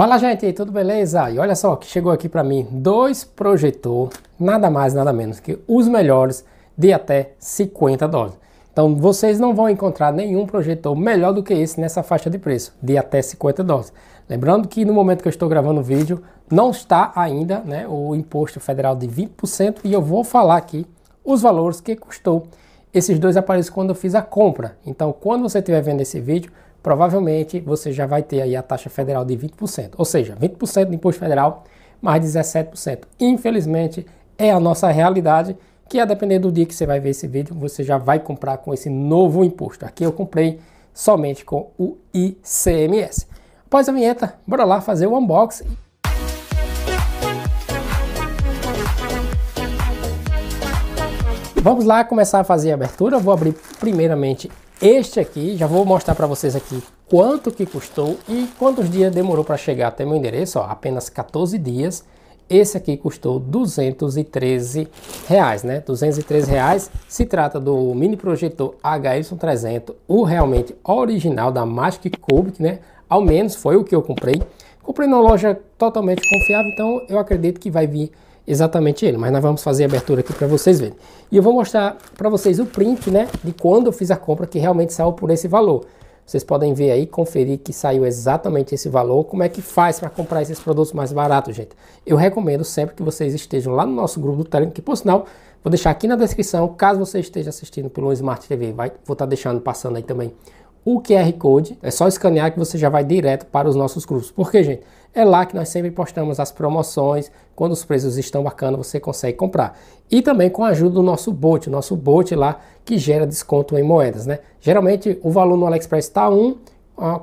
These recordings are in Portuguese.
Fala gente, tudo beleza? E olha só que chegou aqui para mim dois projetor, nada mais nada menos que os melhores de até 50 dólares. Então vocês não vão encontrar nenhum projetor melhor do que esse nessa faixa de preço, de até 50 dólares. Lembrando que no momento que eu estou gravando o vídeo, não está ainda né, o imposto federal de 20% e eu vou falar aqui os valores que custou esses dois aparelhos quando eu fiz a compra. Então quando você estiver vendo esse vídeo, provavelmente você já vai ter aí a taxa federal de 20%, ou seja, 20% de imposto federal mais 17%. Infelizmente, é a nossa realidade, que a depender do dia que você vai ver esse vídeo, você já vai comprar com esse novo imposto. Aqui eu comprei somente com o ICMS. Após a vinheta, bora lá fazer o unboxing. Vamos lá começar a fazer a abertura. vou abrir primeiramente este aqui, já vou mostrar para vocês aqui quanto que custou e quantos dias demorou para chegar até meu endereço, ó, apenas 14 dias. Esse aqui custou 213 reais, né? 213 reais. Se trata do mini projetor HY300, o realmente original da Magic Cubic, né? Ao menos foi o que eu comprei. Comprei numa loja totalmente confiável, então eu acredito que vai vir exatamente ele, mas nós vamos fazer a abertura aqui para vocês verem. E eu vou mostrar para vocês o print, né, de quando eu fiz a compra que realmente saiu por esse valor. Vocês podem ver aí, conferir que saiu exatamente esse valor, como é que faz para comprar esses produtos mais baratos, gente. Eu recomendo sempre que vocês estejam lá no nosso grupo do Telegram, que por sinal, vou deixar aqui na descrição, caso você esteja assistindo pelo Smart TV, vai, vou estar tá deixando, passando aí também o QR Code. É só escanear que você já vai direto para os nossos grupos. Porque, gente, é lá que nós sempre postamos as promoções. Quando os preços estão bacana. você consegue comprar. E também com a ajuda do nosso bot, o nosso bot lá que gera desconto em moedas, né? Geralmente o valor no AliExpress está 1,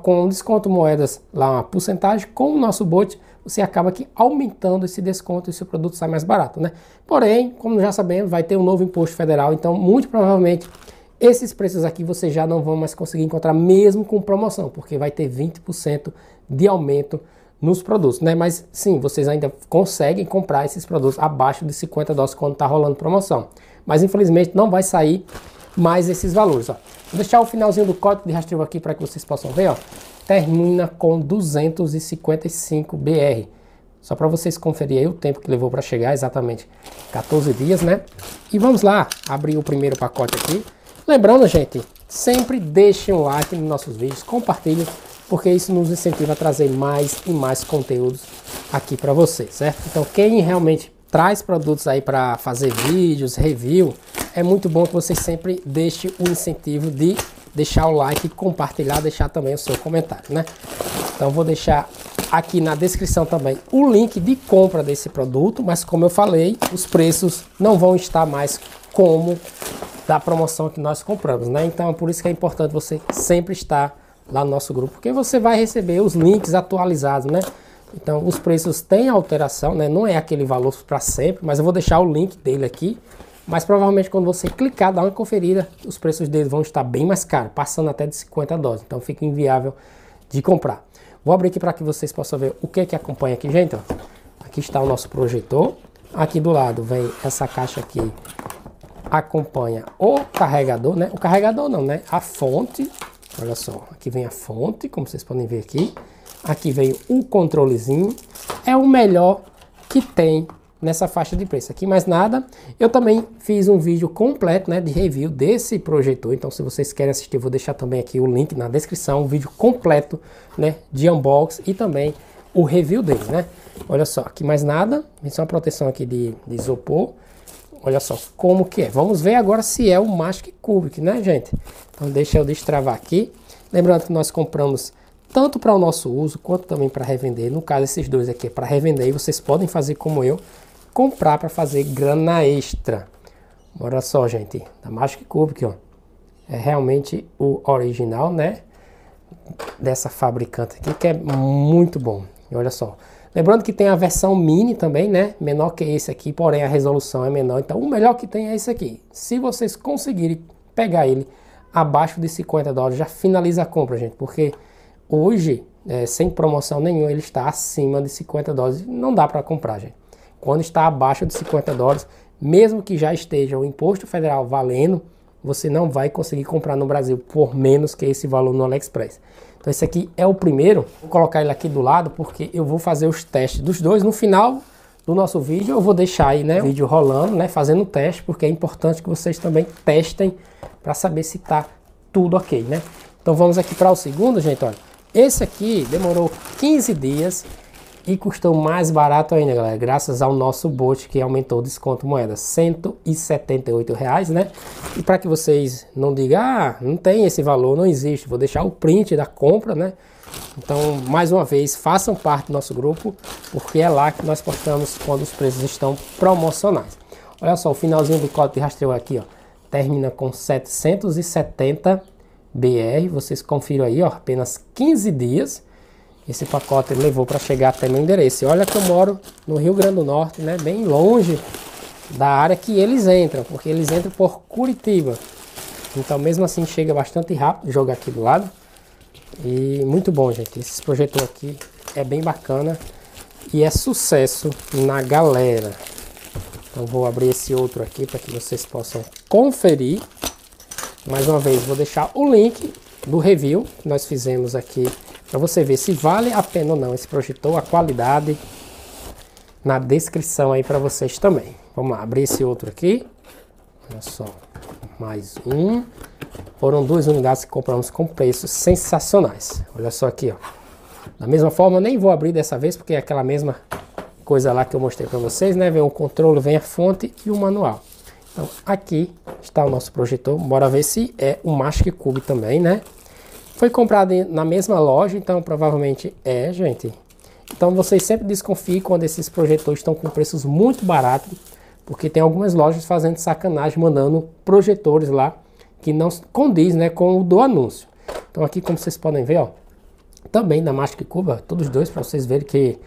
com desconto moedas lá uma porcentagem, com o nosso bot você acaba que aumentando esse desconto e seu produto sai mais barato, né? Porém, como já sabemos, vai ter um novo imposto federal, então muito provavelmente esses preços aqui você já não vão mais conseguir encontrar mesmo com promoção, porque vai ter 20% de aumento nos produtos, né? Mas sim, vocês ainda conseguem comprar esses produtos abaixo de 50 dólares quando tá rolando promoção. Mas infelizmente não vai sair mais esses valores, ó. Vou deixar o finalzinho do código de rastreio aqui para que vocês possam ver, ó. Termina com 255 BR. Só para vocês conferirem aí o tempo que levou para chegar, exatamente 14 dias, né? E vamos lá, abrir o primeiro pacote aqui. Lembrando, gente, sempre deixe um like nos nossos vídeos, compartilhe, porque isso nos incentiva a trazer mais e mais conteúdos aqui para vocês, certo? Então, quem realmente traz produtos aí para fazer vídeos, review, é muito bom que você sempre deixe o incentivo de deixar o like, compartilhar, deixar também o seu comentário, né? Então vou deixar aqui na descrição também o link de compra desse produto, mas como eu falei, os preços não vão estar mais como da promoção que nós compramos, né? Então, é por isso que é importante você sempre estar lá no nosso grupo, porque você vai receber os links atualizados, né? Então, os preços têm alteração, né? Não é aquele valor para sempre, mas eu vou deixar o link dele aqui. Mas provavelmente quando você clicar, dar uma conferida, os preços deles vão estar bem mais caros, passando até de 50 dólares. Então, fica inviável de comprar. Vou abrir aqui para que vocês possam ver o que é que acompanha aqui, gente. Ó. Aqui está o nosso projetor. Aqui do lado vem essa caixa aqui acompanha o carregador, né? O carregador não, né? A fonte, olha só, aqui vem a fonte, como vocês podem ver aqui. Aqui veio o controlezinho, é o melhor que tem nessa faixa de preço aqui, mais nada. Eu também fiz um vídeo completo, né, de review desse projetor, então se vocês querem assistir, vou deixar também aqui o link na descrição, um vídeo completo, né, de unboxing e também o review dele, né. Olha só, aqui mais nada, tem só é uma proteção aqui de, de isopor, Olha só como que é. Vamos ver agora se é o Mask Cubic, né, gente? Então deixa eu destravar aqui. Lembrando que nós compramos tanto para o nosso uso quanto também para revender. No caso, esses dois aqui é para revender e vocês podem fazer como eu, comprar para fazer grana extra. Olha só, gente, da Magic Cubic, ó. É realmente o original, né? Dessa fabricante aqui, que é muito bom. E olha só, Lembrando que tem a versão mini também, né? Menor que esse aqui, porém a resolução é menor. Então o melhor que tem é esse aqui. Se vocês conseguirem pegar ele abaixo de 50 dólares, já finaliza a compra, gente. Porque hoje, é, sem promoção nenhuma, ele está acima de 50 dólares. Não dá para comprar, gente. Quando está abaixo de 50 dólares, mesmo que já esteja o imposto federal valendo, você não vai conseguir comprar no Brasil por menos que esse valor no AliExpress. Então esse aqui é o primeiro, vou colocar ele aqui do lado porque eu vou fazer os testes dos dois no final do nosso vídeo. Eu vou deixar aí, né, o vídeo rolando, né, fazendo o teste, porque é importante que vocês também testem para saber se tá tudo OK, né? Então vamos aqui para o segundo, gente, olha. Esse aqui demorou 15 dias e custou mais barato ainda, galera, graças ao nosso bot que aumentou o desconto moeda, 178 reais, né? E para que vocês não digam, ah, não tem esse valor, não existe, vou deixar o print da compra, né? Então, mais uma vez, façam parte do nosso grupo, porque é lá que nós postamos quando os preços estão promocionais. Olha só, o finalzinho do código de rastreio aqui, ó, termina com 770 BR, vocês confiram aí, ó, apenas 15 dias esse pacote levou para chegar até meu endereço. E olha que eu moro no Rio Grande do Norte, né, bem longe da área que eles entram, porque eles entram por Curitiba. Então mesmo assim chega bastante rápido, Jogar aqui do lado. E muito bom, gente. Esse projetor aqui é bem bacana e é sucesso na galera. Então vou abrir esse outro aqui para que vocês possam conferir. Mais uma vez, vou deixar o link do review que nós fizemos aqui para você ver se vale a pena ou não esse projetor, a qualidade na descrição aí para vocês também. Vamos lá, abrir esse outro aqui. Olha só, mais um. Foram duas unidades que compramos com preços sensacionais. Olha só aqui, ó. Da mesma forma, nem vou abrir dessa vez, porque é aquela mesma coisa lá que eu mostrei para vocês, né? Vem o controle, vem a fonte e o manual. Então, aqui está o nosso projetor. Bora ver se é o Magic Cube também, né? Foi comprado na mesma loja, então provavelmente é, gente. Então vocês sempre desconfiem quando esses projetores estão com preços muito baratos, porque tem algumas lojas fazendo sacanagem, mandando projetores lá que não condiz né, com o do anúncio. Então aqui, como vocês podem ver, ó, também da Mastic Cuba, todos dois, para vocês verem que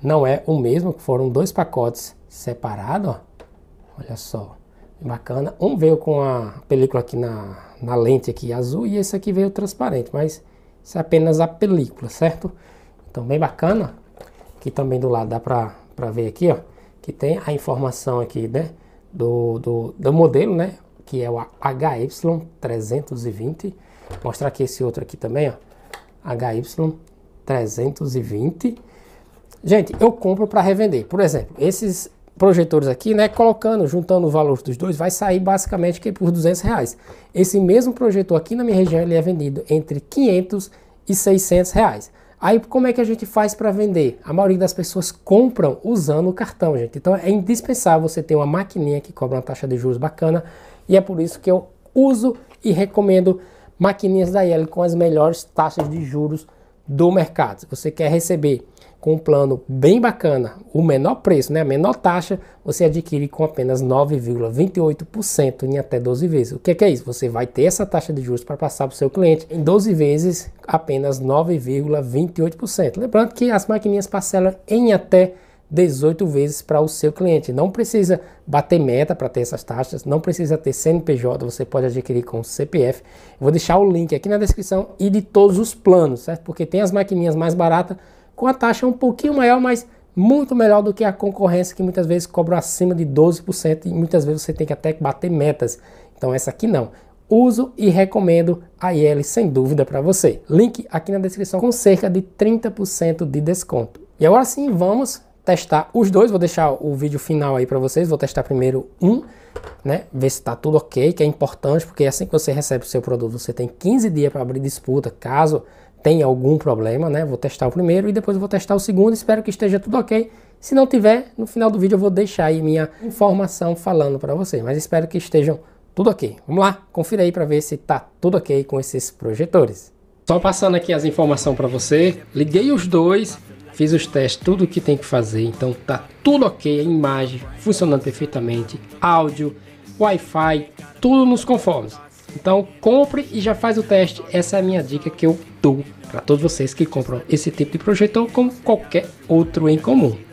não é o mesmo, foram dois pacotes separados, ó. Olha só. Bacana. Um veio com a película aqui na, na lente aqui azul e esse aqui veio transparente, mas isso é apenas a película, certo? Então bem bacana. Aqui também do lado dá pra, pra ver aqui, ó, que tem a informação aqui, né, do, do, do modelo, né, que é o HY320. Vou mostrar aqui esse outro aqui também, ó, HY320. Gente, eu compro para revender. Por exemplo, esses projetores aqui, né, colocando, juntando o valor dos dois, vai sair basicamente que por 200 reais. Esse mesmo projetor aqui na minha região, ele é vendido entre 500 e 600 reais. Aí como é que a gente faz para vender? A maioria das pessoas compram usando o cartão, gente. Então é indispensável você ter uma maquininha que cobra uma taxa de juros bacana e é por isso que eu uso e recomendo maquininhas da Yellow com as melhores taxas de juros do mercado. Se você quer receber com um plano bem bacana, o menor preço, né, a menor taxa, você adquire com apenas 9,28% em até 12 vezes. O que é, que é isso? Você vai ter essa taxa de juros para passar para o seu cliente em 12 vezes, apenas 9,28%. Lembrando que as maquininhas parcelam em até 18 vezes para o seu cliente. Não precisa bater meta para ter essas taxas, não precisa ter CNPJ, você pode adquirir com CPF. vou deixar o link aqui na descrição e de todos os planos, certo? Porque tem as maquininhas mais baratas com a taxa um pouquinho maior, mas muito melhor do que a concorrência que muitas vezes cobra acima de 12% e muitas vezes você tem que até bater metas. Então essa aqui não. Uso e recomendo a IL sem dúvida para você. Link aqui na descrição com cerca de 30% de desconto. E agora sim, vamos testar os dois. Vou deixar o vídeo final aí para vocês. Vou testar primeiro um, né? Ver se está tudo ok, que é importante, porque assim que você recebe o seu produto, você tem 15 dias para abrir disputa, caso tem algum problema, né? Vou testar o primeiro e depois vou testar o segundo. Espero que esteja tudo ok. Se não tiver, no final do vídeo eu vou deixar aí minha informação falando para vocês. Mas espero que estejam tudo ok. Vamos lá, confira aí para ver se tá tudo ok com esses projetores. Só passando aqui as informações para você. Liguei os dois, fiz os testes, tudo o que tem que fazer. Então tá tudo ok, a imagem funcionando perfeitamente, áudio, Wi-Fi, tudo nos conformes. Então compre e já faz o teste. Essa é a minha dica que eu dou para todos vocês que compram esse tipo de projetor como qualquer outro em comum.